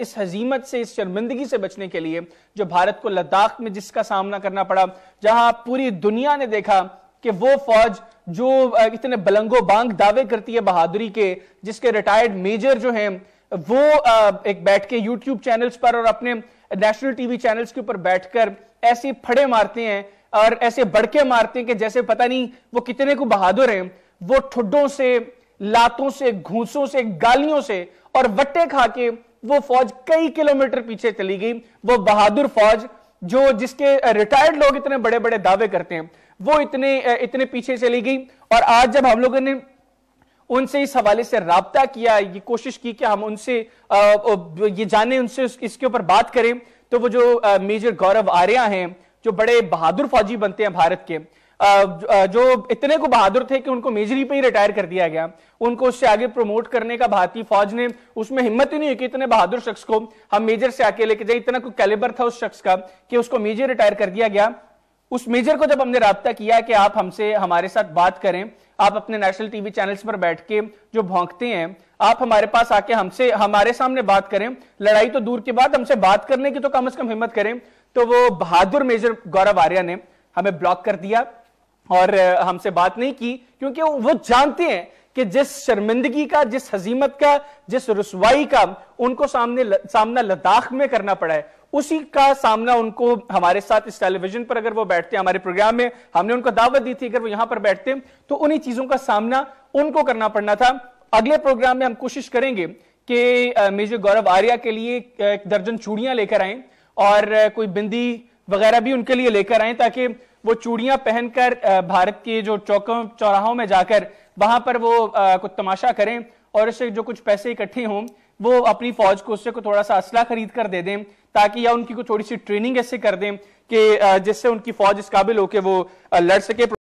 इस हजीमत से इस शर्मिंदगी से बचने के लिए जो भारत को लद्दाख में जिसका सामना करना पड़ा जहां पूरी दुनिया ने देखा कि वो फौज जो इतने बलंगो बांग दावे करती है बहादुरी के जिसके रिटायर्ड मेजर जो हैं वो एक बैठ के यूट्यूब चैनल्स पर और अपने नेशनल टीवी चैनल्स के ऊपर बैठकर ऐसे फड़े मारते हैं और ऐसे बड़के मारते हैं कि जैसे पता नहीं वो कितने को बहादुर हैं वो ठुड्डों से लातों से घूसों से गालियों से और वट्टे खा के वो फौज कई किलोमीटर पीछे चली गई वो बहादुर फौज जो जिसके रिटायर्ड लोग इतने बड़े बड़े दावे करते हैं वो इतने इतने पीछे चली गई और आज जब हम लोगों ने उनसे इस हवाले से रबता किया ये कोशिश की कि हम उनसे ये जाने उनसे इसके ऊपर बात करें तो वो जो मेजर गौरव आर्या हैं जो बड़े बहादुर फौजी बनते हैं भारत के जो इतने को बहादुर थे कि उनको मेजरी पे ही रिटायर कर दिया गया उनको उससे आगे प्रमोट करने का भारतीय फौज ने उसमें हिम्मत ही नहीं हुई कि इतने बहादुर शख्स को हम मेजर से आके लेके जाए इतना कोई कैलिबर था उस शख्स का कि उसको मेजर रिटायर कर दिया गया उस मेजर को जब हमने रहा किया कि आप हमसे हमारे साथ बात करें आप अपने नेशनल टीवी चैनल्स पर बैठ के जो भोंकते हैं आप हमारे पास आके हमसे हमारे सामने बात करें लड़ाई तो दूर के बाद हमसे बात करने की तो कम से कम हिम्मत करें तो वो बहादुर मेजर गौरव आर्या ने हमें ब्लॉक कर दिया और हमसे बात नहीं की क्योंकि वो जानते हैं कि जिस शर्मिंदगी का जिस हजीमत का जिस रसवाई का उनको सामने सामना लद्दाख में करना पड़ा है उसी का सामना उनको हमारे साथ इस टेलीविजन पर अगर वो बैठते हैं हमारे प्रोग्राम में हमने उनको दावत दी थी अगर वो यहां पर बैठते तो उन्हीं चीजों का सामना उनको करना पड़ना था अगले प्रोग्राम में हम कोशिश करेंगे कि मेजर गौरव आर्या के लिए एक दर्जन चूड़ियां लेकर आए और कोई बिंदी वगैरह भी उनके लिए लेकर आए ताकि वो चूड़ियां पहनकर भारत के जो चौकों चौराहों में जाकर वहां पर वो कुछ तमाशा करें और उससे जो कुछ पैसे इकट्ठे हों वो अपनी फौज को उससे को थोड़ा सा असला खरीद कर दे दें ताकि या उनकी को थोड़ी सी ट्रेनिंग ऐसे कर दें कि जिससे उनकी फौज इस काबिल हो के वो लड़ सके